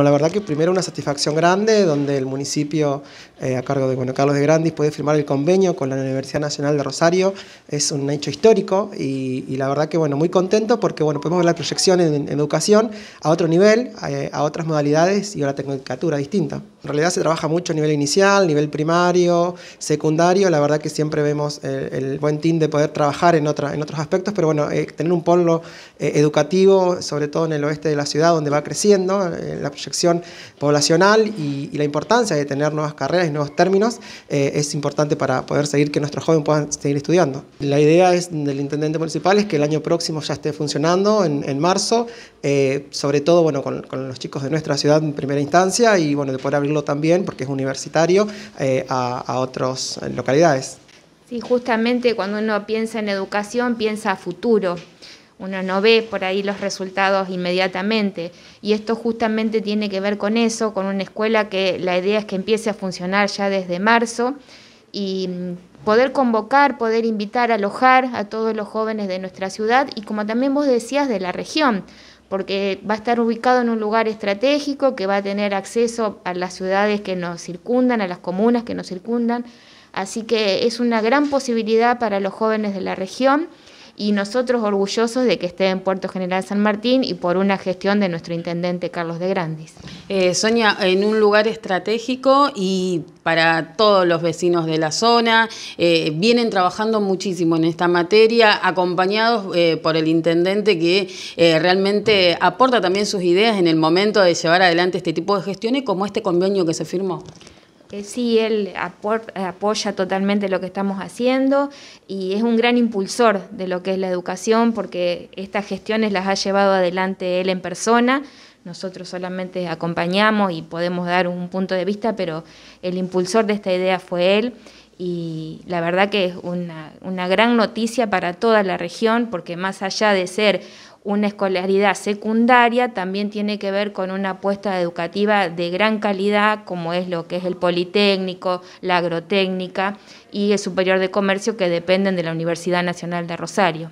La verdad que primero una satisfacción grande, donde el municipio, eh, a cargo de bueno, Carlos de Grandis, puede firmar el convenio con la Universidad Nacional de Rosario. Es un hecho histórico y, la verdad que bueno, muy contento porque bueno, podemos ver la proyección en, educación a otro nivel, eh, a otras modalidades y a una tecnicatura distinta. En realidad se trabaja mucho a nivel inicial, nivel primario, secundario. La verdad que siempre vemos el, buen team de poder trabajar en, otra, en otros aspectos, pero bueno, eh, tener un polo educativo, sobre todo en el oeste de la ciudad, donde va creciendo la proyección poblacional y, la importancia de tener nuevas carreras y nuevos términos eh, es importante para poder seguir que nuestros jóvenes puedan seguir estudiando. La idea es, del intendente municipal es que el año próximo ya esté funcionando, en, en marzo, eh, sobre todo bueno, con, los chicos de nuestra ciudad en primera instancia y bueno, de poder abrirlo también, porque es universitario, eh, a, a otras localidades. Sí, justamente cuando uno piensa en educación, piensa a futuro uno no ve por ahí los resultados inmediatamente. Y esto justamente tiene que ver con eso, con una escuela que la idea es que empiece a funcionar ya desde marzo y mm, poder convocar, poder invitar, alojar a todos los jóvenes de nuestra ciudad y como también vos decías, de la región porque va a estar ubicado en un lugar estratégico que va a tener acceso a las ciudades que nos circundan, a las comunas que nos circundan. Así que es una gran posibilidad para los jóvenes de la región y nosotros orgullosos de que esté en Puerto General San Martín y por una gestión de nuestro intendente Carlos de Grandis. Eh, Sonia, en un lugar estratégico y para todos los vecinos de la zona, eh, vienen trabajando muchísimo en esta materia, acompañados eh, por el intendente que eh, realmente aporta también sus ideas en el momento de llevar adelante este tipo de gestiones como este convenio que se firmó que sí, él apoya totalmente lo que estamos haciendo y es un gran impulsor de lo que es la educación porque estas gestiones las ha llevado adelante él en persona. Nosotros solamente acompañamos y podemos dar un punto de vista, pero el impulsor de esta idea fue él y la verdad que es una, una, gran noticia para toda la región porque más allá de ser una escolaridad secundaria, también tiene que ver con una apuesta educativa de gran calidad, como es lo que es el Politécnico, la Agrotécnica y el Superior de Comercio, que dependen de la Universidad Nacional de Rosario.